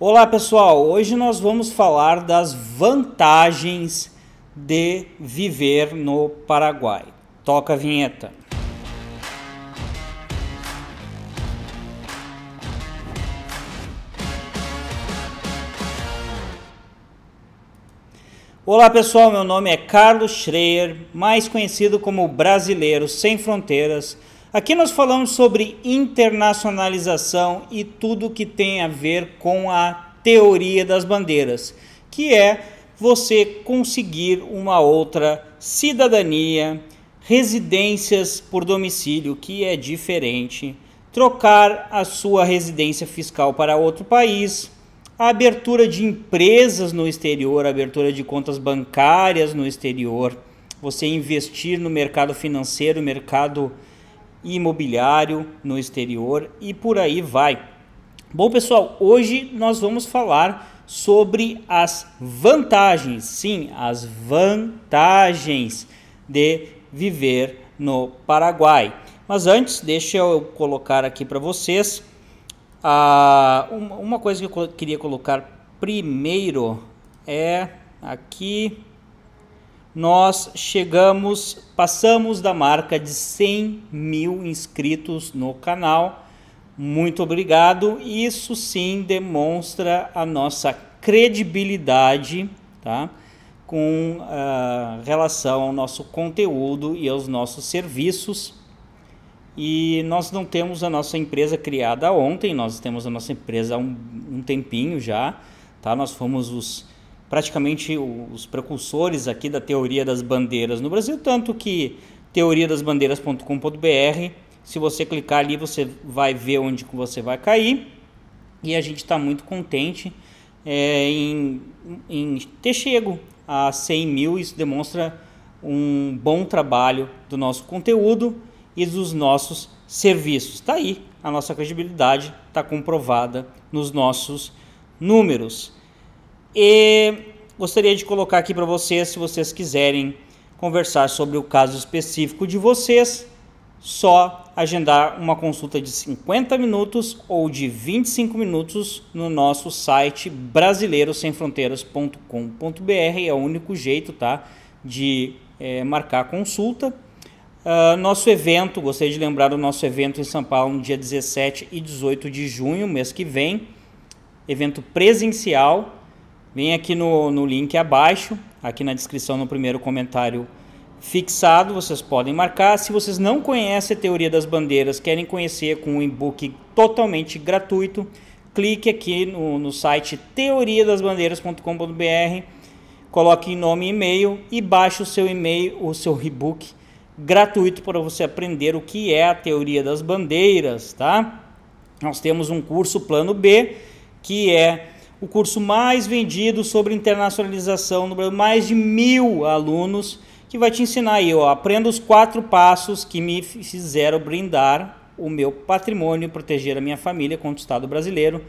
Olá pessoal, hoje nós vamos falar das vantagens de viver no Paraguai. Toca a vinheta. Olá pessoal, meu nome é Carlos Schreier, mais conhecido como Brasileiro Sem Fronteiras Aqui nós falamos sobre internacionalização e tudo que tem a ver com a teoria das bandeiras, que é você conseguir uma outra cidadania, residências por domicílio, que é diferente, trocar a sua residência fiscal para outro país, a abertura de empresas no exterior, a abertura de contas bancárias no exterior, você investir no mercado financeiro, mercado imobiliário no exterior e por aí vai. Bom, pessoal, hoje nós vamos falar sobre as vantagens, sim, as vantagens de viver no Paraguai. Mas antes, deixa eu colocar aqui para vocês a uma coisa que eu queria colocar primeiro é aqui nós chegamos, passamos da marca de 100 mil inscritos no canal. Muito obrigado. Isso sim demonstra a nossa credibilidade, tá? Com uh, relação ao nosso conteúdo e aos nossos serviços. E nós não temos a nossa empresa criada ontem, nós temos a nossa empresa há um, um tempinho já, tá? Nós fomos os praticamente os precursores aqui da teoria das bandeiras no Brasil, tanto que teoriadasbandeiras.com.br, se você clicar ali você vai ver onde você vai cair e a gente está muito contente é, em, em ter chego a 100 mil, isso demonstra um bom trabalho do nosso conteúdo e dos nossos serviços. Está aí, a nossa credibilidade está comprovada nos nossos números. E gostaria de colocar aqui para vocês, se vocês quiserem conversar sobre o caso específico de vocês, só agendar uma consulta de 50 minutos ou de 25 minutos no nosso site brasileirosemfronteiras.com.br. É o único jeito, tá, de é, marcar a consulta. Uh, nosso evento, gostaria de lembrar o nosso evento em São Paulo no dia 17 e 18 de junho, mês que vem. Evento presencial Vem aqui no, no link abaixo, aqui na descrição no primeiro comentário fixado, vocês podem marcar. Se vocês não conhecem a teoria das bandeiras, querem conhecer com um e-book totalmente gratuito, clique aqui no, no site teoriadasbandeiras.com.br, coloque nome e e-mail e baixe o seu e-mail, o seu e-book gratuito para você aprender o que é a teoria das bandeiras, tá? Nós temos um curso plano B que é o curso mais vendido sobre internacionalização no Brasil, mais de mil alunos, que vai te ensinar aí, ó, aprenda os quatro passos que me fizeram brindar o meu patrimônio, proteger a minha família contra o Estado brasileiro,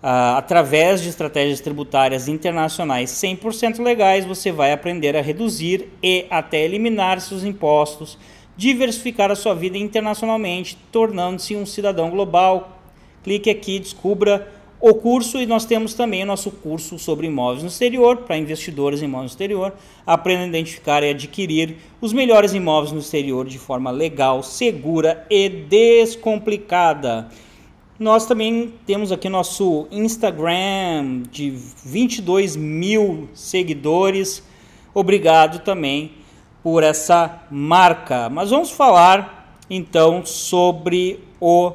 ah, através de estratégias tributárias internacionais 100% legais, você vai aprender a reduzir e até eliminar seus impostos, diversificar a sua vida internacionalmente, tornando-se um cidadão global. Clique aqui, descubra o curso e nós temos também o nosso curso sobre imóveis no exterior, para investidores em imóveis no exterior. Aprenda a identificar e adquirir os melhores imóveis no exterior de forma legal, segura e descomplicada. Nós também temos aqui nosso Instagram de 22 mil seguidores. Obrigado também por essa marca. Mas vamos falar então sobre o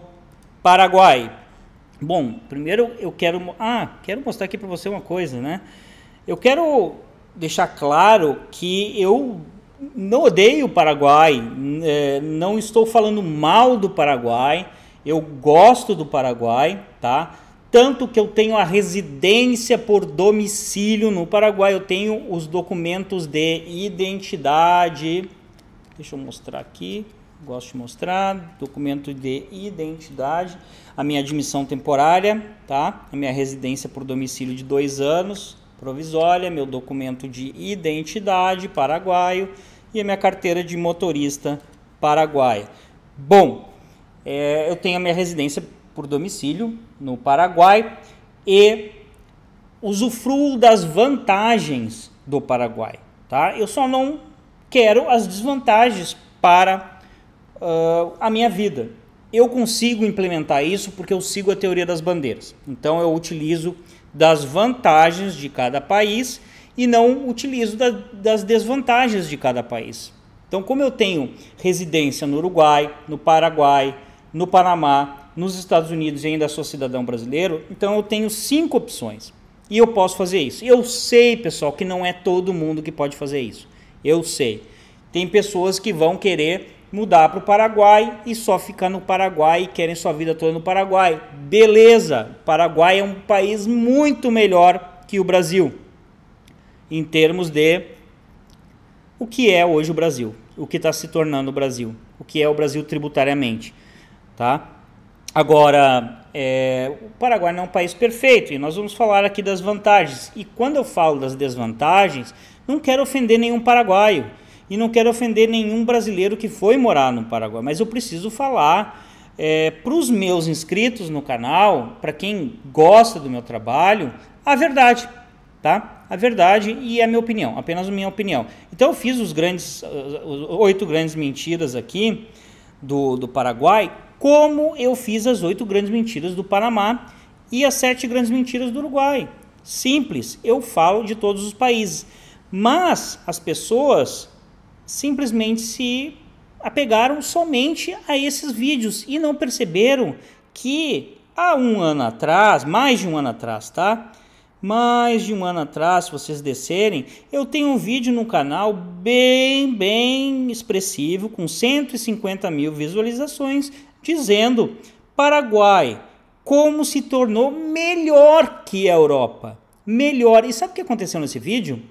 Paraguai. Bom, primeiro eu quero. Ah, quero mostrar aqui para você uma coisa, né? Eu quero deixar claro que eu não odeio o Paraguai, eh, não estou falando mal do Paraguai, eu gosto do Paraguai, tá? Tanto que eu tenho a residência por domicílio no Paraguai, eu tenho os documentos de identidade. Deixa eu mostrar aqui gosto de mostrar, documento de identidade, a minha admissão temporária, tá? A minha residência por domicílio de dois anos, provisória, meu documento de identidade paraguaio e a minha carteira de motorista paraguaio. Bom, é, eu tenho a minha residência por domicílio no Paraguai e usufruo das vantagens do Paraguai, tá? Eu só não quero as desvantagens para uh, a minha vida. Eu consigo implementar isso porque eu sigo a teoria das bandeiras. Então eu utilizo das vantagens de cada país e não utilizo da, das desvantagens de cada país. Então, como eu tenho residência no Uruguai, no Paraguai, no Panamá, nos Estados Unidos e ainda sou cidadão brasileiro, então eu tenho cinco opções e eu posso fazer isso. Eu sei, pessoal, que não é todo mundo que pode fazer isso. Eu sei. Tem pessoas que vão querer mudar para o Paraguai e só ficar no Paraguai e querem sua vida toda no Paraguai. Beleza, o Paraguai é um país muito melhor que o Brasil em termos de o que é hoje o Brasil, o que está se tornando o Brasil, o que é o Brasil tributariamente, tá? Agora, é, o Paraguai não é um país perfeito e nós vamos falar aqui das vantagens. E quando eu falo das desvantagens, não quero ofender nenhum paraguaio e não quero ofender nenhum brasileiro que foi morar no Paraguai, mas eu preciso falar é, para os meus inscritos no canal, para quem gosta do meu trabalho, a verdade, tá? A verdade e a minha opinião, apenas a minha opinião. Então eu fiz os grandes, uh, uh, os oito grandes mentiras aqui do, do Paraguai, como eu fiz as oito grandes mentiras do Panamá e as sete grandes mentiras do Uruguai. Simples, eu falo de todos os países. Mas as pessoas simplesmente se apegaram somente a esses vídeos e não perceberam que há um ano atrás, mais de um ano atrás, tá? Mais de um ano atrás, se vocês descerem, eu tenho um vídeo no canal bem, bem expressivo, com 150 mil visualizações, dizendo Paraguai, como se tornou melhor que a Europa. Melhor. E sabe o que aconteceu nesse vídeo?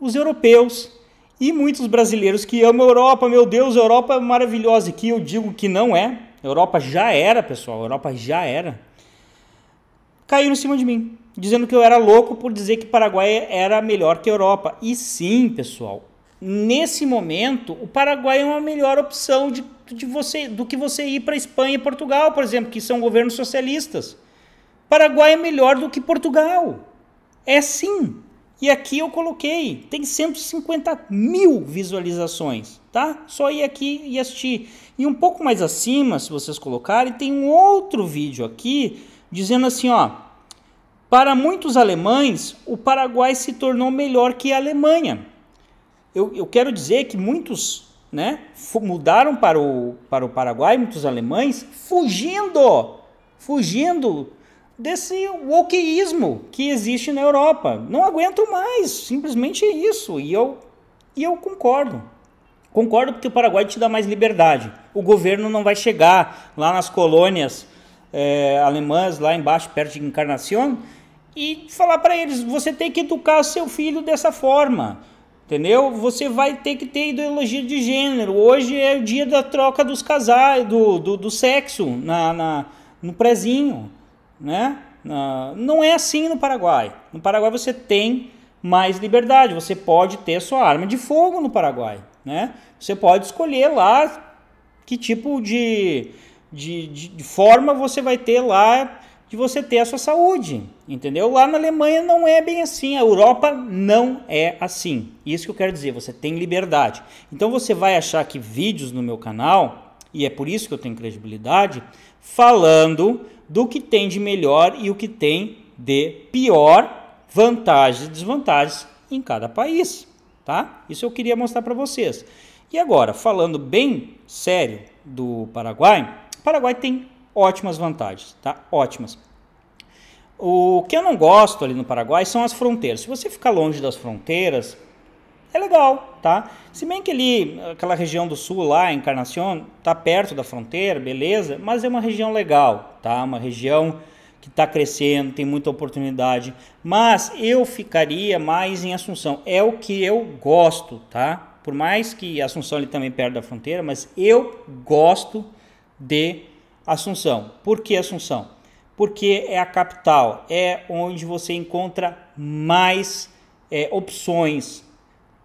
Os europeus e muitos brasileiros que amam a Europa, meu Deus, a Europa é maravilhosa, que eu digo que não é. A Europa já era, pessoal, a Europa já era. Caíram em cima de mim, dizendo que eu era louco por dizer que Paraguai era melhor que a Europa. E sim, pessoal, nesse momento, o Paraguai é uma melhor opção de, de você, do que você ir para Espanha e Portugal, por exemplo, que são governos socialistas. Paraguai é melhor do que Portugal. É sim. E aqui eu coloquei, tem 150 mil visualizações, tá? Só ir aqui e assistir. E um pouco mais acima, se vocês colocarem, tem um outro vídeo aqui dizendo assim, ó. Para muitos alemães, o Paraguai se tornou melhor que a Alemanha. Eu, eu quero dizer que muitos né, mudaram para o, para o Paraguai, muitos alemães, fugindo, fugindo desse wokeísmo que existe na Europa. Não aguento mais, simplesmente é isso. E eu, e eu concordo. Concordo porque o Paraguai te dá mais liberdade. O governo não vai chegar lá nas colônias é, alemãs, lá embaixo, perto de Encarnação, e falar para eles: você tem que educar seu filho dessa forma. Entendeu? Você vai ter que ter ideologia de gênero. Hoje é o dia da troca dos casais, do, do, do sexo na, na no prezinho né? Não é assim no Paraguai. No Paraguai você tem mais liberdade, você pode ter sua arma de fogo no Paraguai, né? Você pode escolher lá que tipo de, de, de forma você vai ter lá de você ter a sua saúde, entendeu? Lá na Alemanha não é bem assim, a Europa não é assim. Isso que eu quero dizer, você tem liberdade. Então você vai achar que vídeos no meu canal, e é por isso que eu tenho credibilidade, falando do que tem de melhor e o que tem de pior, vantagens e desvantagens em cada país, tá? Isso eu queria mostrar para vocês. E agora, falando bem sério do Paraguai, o Paraguai tem ótimas vantagens, tá? Ótimas. O que eu não gosto ali no Paraguai são as fronteiras. Se você ficar longe das fronteiras, é legal, tá? Se bem que ali, aquela região do sul lá, Encarnação, tá perto da fronteira, beleza, mas é uma região legal, tá? Uma região que está crescendo, tem muita oportunidade, mas eu ficaria mais em Assunção. É o que eu gosto, tá? Por mais que Assunção ele também perto da fronteira, mas eu gosto de Assunção. Por que Assunção? Porque é a capital, é onde você encontra mais é, opções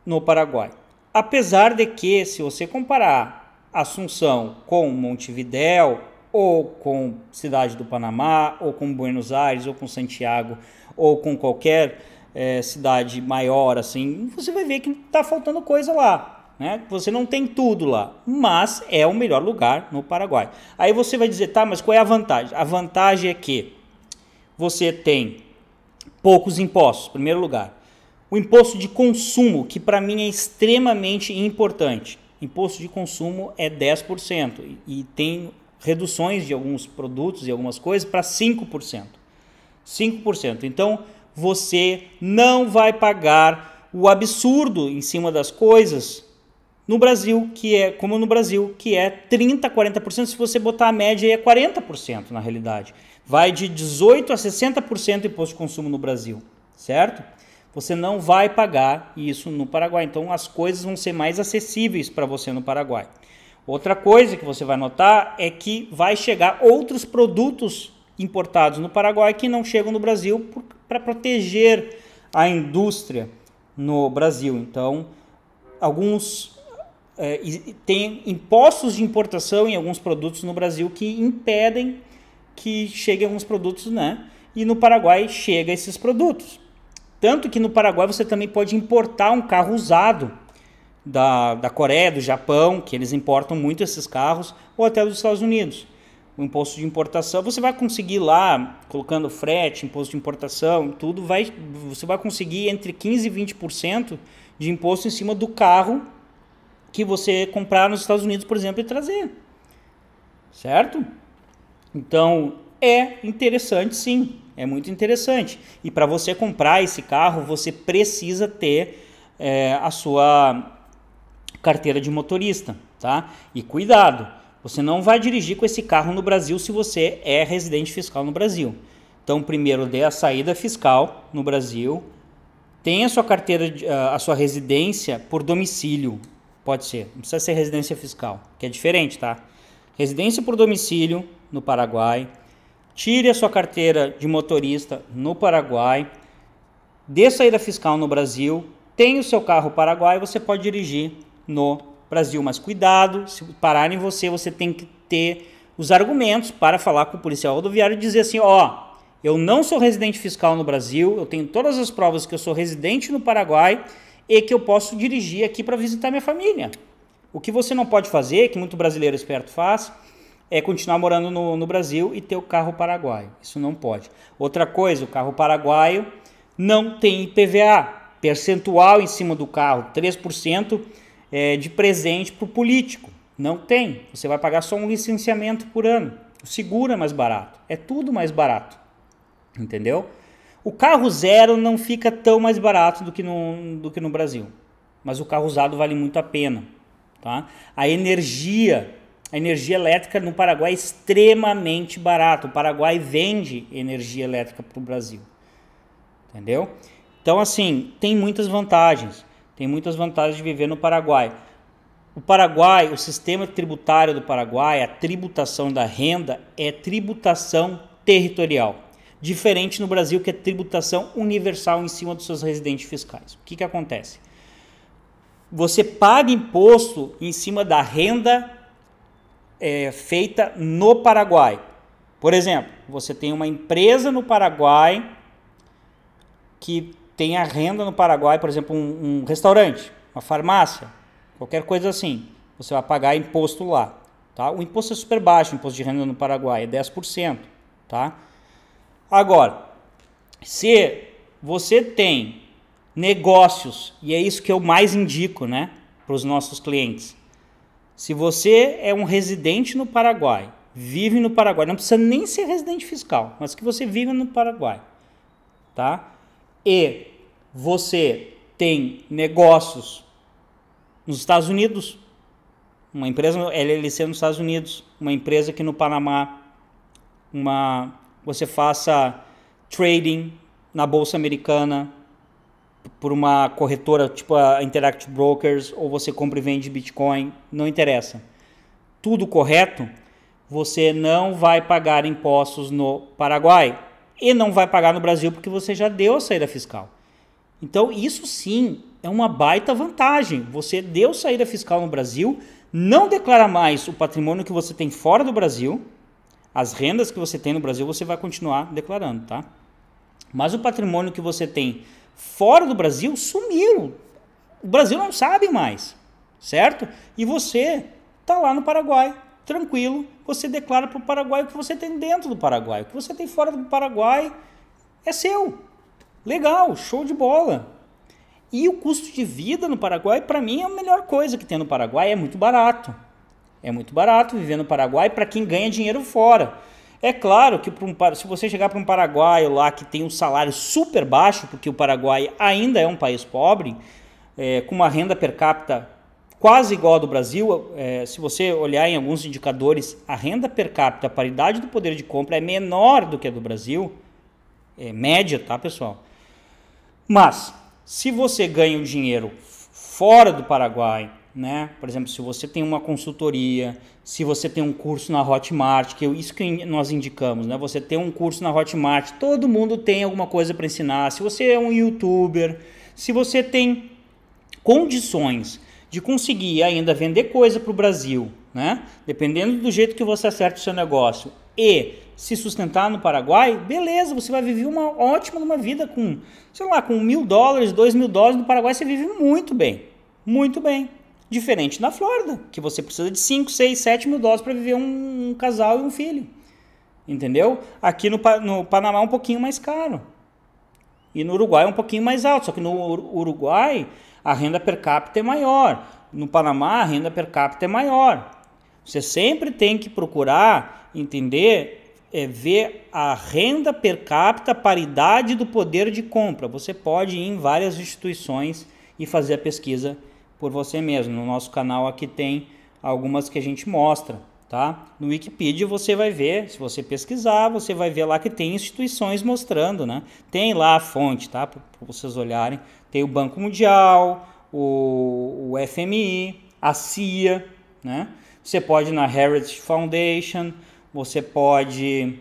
no Paraguai. Apesar de que, se você comparar Assunção com Montevidéu, ou com Cidade do Panamá, ou com Buenos Aires, ou com Santiago, ou com qualquer é, cidade maior, assim, você vai ver que está faltando coisa lá. Né? Você não tem tudo lá, mas é o melhor lugar no Paraguai. Aí você vai dizer, tá, mas qual é a vantagem? A vantagem é que você tem poucos impostos, primeiro lugar. O imposto de consumo, que para mim é extremamente importante. Imposto de consumo é 10% e tem reduções de alguns produtos e algumas coisas para 5%. 5%. Então, você não vai pagar o absurdo em cima das coisas no Brasil, que é como no Brasil, que é 30, 40%, se você botar a média aí é 40% na realidade. Vai de 18 a 60% imposto de consumo no Brasil, certo? você não vai pagar isso no Paraguai. Então as coisas vão ser mais acessíveis para você no Paraguai. Outra coisa que você vai notar é que vai chegar outros produtos importados no Paraguai que não chegam no Brasil para proteger a indústria no Brasil. Então, alguns é, tem impostos de importação em alguns produtos no Brasil que impedem que cheguem alguns produtos, né? E no Paraguai chega esses produtos. Tanto que no Paraguai você também pode importar um carro usado da, da Coreia, do Japão, que eles importam muito esses carros, ou até dos Estados Unidos. O imposto de importação, você vai conseguir lá, colocando frete, imposto de importação, tudo, vai, você vai conseguir entre 15% e 20% de imposto em cima do carro que você comprar nos Estados Unidos, por exemplo, e trazer. Certo? Então, é interessante sim. É muito interessante. E para você comprar esse carro, você precisa ter é, a sua carteira de motorista, tá? E cuidado, você não vai dirigir com esse carro no Brasil se você é residente fiscal no Brasil. Então, primeiro dê a saída fiscal no Brasil, tenha a sua carteira, ah, a sua residência por domicílio, pode ser, não precisa ser residência fiscal, que é diferente, tá? Residência por domicílio no Paraguai, tire a sua carteira de motorista no Paraguai, dê saída fiscal no Brasil, tem o seu carro paraguai, você pode dirigir no Brasil, mas cuidado, se pararem você, você tem que ter os argumentos para falar com o policial rodoviário e dizer assim, ó, oh, eu não sou residente fiscal no Brasil, eu tenho todas as provas que eu sou residente no Paraguai e que eu posso dirigir aqui para visitar minha família. O que você não pode fazer, que muito brasileiro esperto faz, é continuar morando no, no Brasil e ter o carro paraguaio. Isso não pode. Outra coisa, o carro paraguaio não tem IPVA, percentual em cima do carro, 3% é, de presente para o político. Não tem. Você vai pagar só um licenciamento por ano. O seguro é mais barato. É tudo mais barato. Entendeu? O carro zero não fica tão mais barato do que no, do que no Brasil. Mas o carro usado vale muito a pena. Tá? A energia a energia elétrica no Paraguai é extremamente barata. O Paraguai vende energia elétrica para o Brasil. Entendeu? Então, assim, tem muitas vantagens. Tem muitas vantagens de viver no Paraguai. O Paraguai, o sistema tributário do Paraguai, a tributação da renda é tributação territorial. Diferente no Brasil, que é tributação universal em cima dos seus residentes fiscais. O que, que acontece? Você paga imposto em cima da renda é, feita no Paraguai. Por exemplo, você tem uma empresa no Paraguai que tem a renda no Paraguai, por exemplo, um, um restaurante, uma farmácia, qualquer coisa assim. Você vai pagar imposto lá. Tá? O imposto é super baixo, o imposto de renda no Paraguai, é 10%. Tá? Agora, se você tem negócios, e é isso que eu mais indico né, para os nossos clientes, se você é um residente no Paraguai, vive no Paraguai, não precisa nem ser residente fiscal, mas que você vive no Paraguai, tá? E você tem negócios nos Estados Unidos, uma empresa LLC nos Estados Unidos, uma empresa aqui no Panamá, uma você faça trading na bolsa americana, por uma corretora tipo a Interact Brokers ou você compra e vende Bitcoin, não interessa. Tudo correto, você não vai pagar impostos no Paraguai e não vai pagar no Brasil porque você já deu a saída fiscal. Então, isso sim é uma baita vantagem. Você deu saída fiscal no Brasil, não declara mais o patrimônio que você tem fora do Brasil, as rendas que você tem no Brasil você vai continuar declarando, tá? Mas o patrimônio que você tem fora do Brasil sumiu. O Brasil não sabe mais, certo? E você está lá no Paraguai, tranquilo, você declara para o Paraguai o que você tem dentro do Paraguai. O que você tem fora do Paraguai é seu. Legal, show de bola. E o custo de vida no Paraguai, para mim, é a melhor coisa que tem no Paraguai, é muito barato. É muito barato viver no Paraguai para quem ganha dinheiro fora. É claro que um, se você chegar para um paraguaio lá que tem um salário super baixo, porque o Paraguai ainda é um país pobre, é, com uma renda per capita quase igual ao do Brasil, é, se você olhar em alguns indicadores, a renda per capita, a paridade do poder de compra é menor do que a do Brasil, é média, tá pessoal? Mas, se você ganha o dinheiro fora do Paraguai, né? Por exemplo, se você tem uma consultoria, se você tem um curso na Hotmart, que é isso que nós indicamos, né? Você tem um curso na Hotmart, todo mundo tem alguma coisa para ensinar. Se você é um youtuber, se você tem condições de conseguir ainda vender coisa para o Brasil, né? Dependendo do jeito que você acerta o seu negócio e se sustentar no Paraguai, beleza, você vai viver uma ótima uma vida com, sei lá, com mil dólares, dois mil dólares no Paraguai, você vive muito bem, muito bem. Diferente na Flórida, que você precisa de 5, 6, 7 mil dólares para viver um, um, casal e um filho. Entendeu? Aqui no, no Panamá é um pouquinho mais caro. E no Uruguai é um pouquinho mais alto. Só que no Uruguai a renda per capita é maior. No Panamá a renda per capita é maior. Você sempre tem que procurar entender, é, ver a renda per capita, paridade do poder de compra. Você pode ir em várias instituições e fazer a pesquisa por você mesmo. No nosso canal aqui tem algumas que a gente mostra, tá? No Wikipedia você vai ver, se você pesquisar, você vai ver lá que tem instituições mostrando, né? Tem lá a fonte, tá? Para vocês olharem. Tem o Banco Mundial, o, o FMI, a CIA, né? Você pode ir na Heritage Foundation, você pode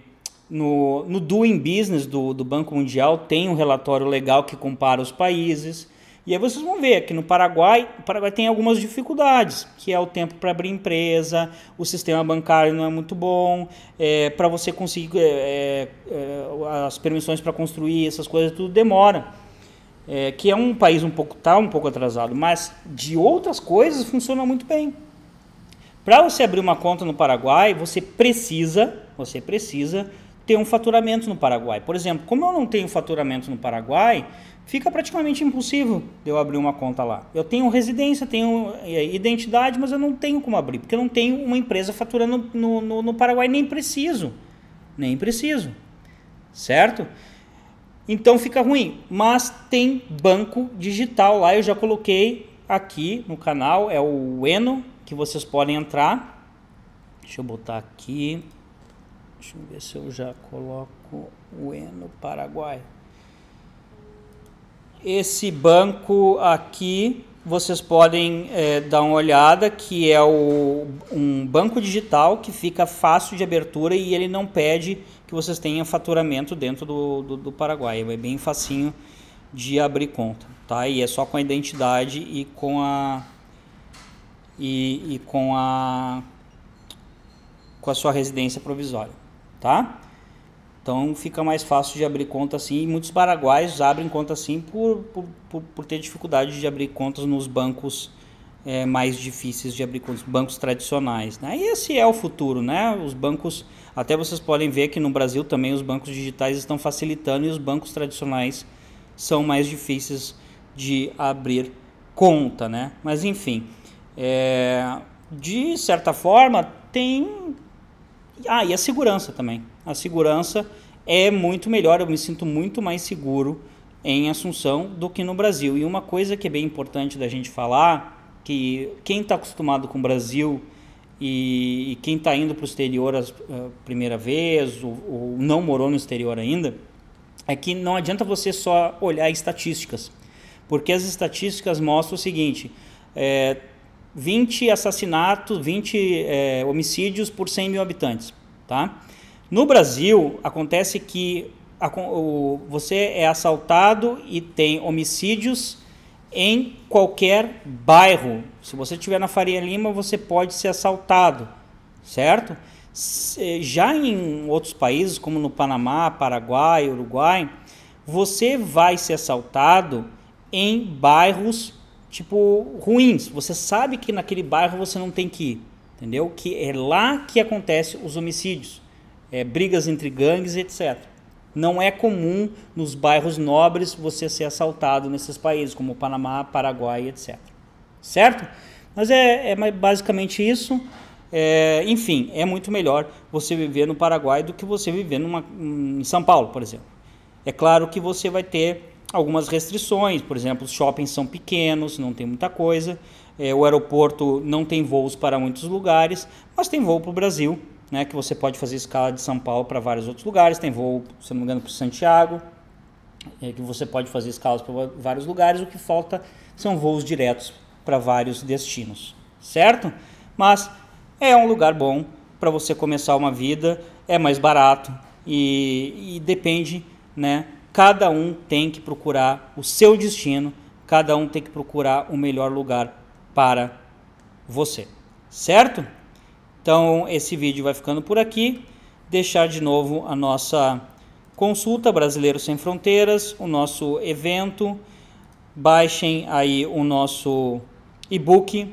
no, no Doing Business do, do Banco Mundial tem um relatório legal que compara os países. E aí vocês vão ver que no Paraguai, o Paraguai tem algumas dificuldades, que é o tempo para abrir empresa, o sistema bancário não é muito bom, é, para você conseguir é, é, é as permissões para construir, essas coisas, tudo demora. É, que é um país um pouco tá um pouco atrasado, mas de outras coisas funciona muito bem. Para você abrir uma conta no Paraguai, você precisa, você precisa ter um faturamento no Paraguai. Por exemplo, como eu não tenho faturamento no Paraguai, fica praticamente impossível de eu abrir uma conta lá. Eu tenho residência, tenho eh, identidade, mas eu não tenho como abrir, porque eu não tenho uma empresa faturando no, no, no Paraguai, nem preciso. Nem preciso. Certo? Então fica ruim. Mas tem banco digital lá, eu já coloquei aqui no canal, é o Eno, que vocês podem entrar. Deixa eu botar aqui. Deixa eu ver se eu já coloco o no Paraguai. Esse banco aqui vocês podem é, dar uma olhada que é o, um banco digital que fica fácil de abertura e ele não pede que vocês tenham faturamento dentro do, do, do Paraguai. É bem facinho de abrir conta, tá? E é só com a identidade e com a e, e com a com a sua residência provisória tá? Então fica mais fácil de abrir conta assim. E muitos paraguaios abrem conta assim por, por, por, por ter dificuldade de abrir contas nos bancos é, mais difíceis de abrir contas, bancos tradicionais. Né? E esse é o futuro, né? Os bancos, até vocês podem ver que no Brasil também os bancos digitais estão facilitando e os bancos tradicionais são mais difíceis de abrir conta, né? Mas enfim, é, de certa forma tem ah, e a segurança também. A segurança é muito melhor, eu me sinto muito mais seguro em Assunção do que no Brasil. E uma coisa que é bem importante da gente falar, que quem está acostumado com o Brasil e, e quem está indo para o exterior a, eh, primeira vez ou, ou não morou no exterior ainda, é que não adianta você só olhar estatísticas, porque as estatísticas mostram o seguinte: é, 20 assassinatos, 20 é, homicídios por 100 mil habitantes. Tá? No Brasil, acontece que a, o, você é assaltado e tem homicídios em qualquer bairro. Se você estiver na Faria Lima, você pode ser assaltado, certo? Já em outros países, como no Panamá, Paraguai, Uruguai, você vai ser assaltado em bairros tipo, ruins. Você sabe que naquele bairro você não tem que ir, entendeu? Que é lá que acontece os homicídios, é, brigas entre gangues, etc. Não é comum nos bairros nobres você ser assaltado nesses países, como Panamá, Paraguai, etc. Certo? Mas é, é basicamente isso. É, enfim, é muito melhor você viver no Paraguai do que você viver numa, em São Paulo, por exemplo. É claro que você vai ter algumas restrições, por exemplo, os shoppings são pequenos, não tem muita coisa, é, o aeroporto não tem voos para muitos lugares, mas tem voo para o Brasil, né, que você pode fazer escala de São Paulo para vários outros lugares, tem voo, se não me engano, para Santiago, é, que você pode fazer escalas para vários lugares, o que falta são voos diretos para vários destinos, certo? Mas é um lugar bom para você começar uma vida, é mais barato e, e depende, né, Cada um tem que procurar o seu destino, cada um tem que procurar o melhor lugar para você, certo? Então, esse vídeo vai ficando por aqui. Deixar de novo a nossa consulta Brasileiros Sem Fronteiras, o nosso evento. Baixem aí o nosso e-book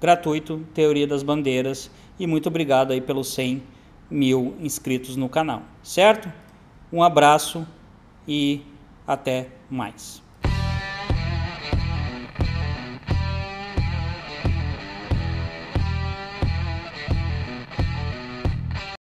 gratuito, Teoria das Bandeiras. E muito obrigado aí pelos 100 mil inscritos no canal, certo? Um abraço e até mais.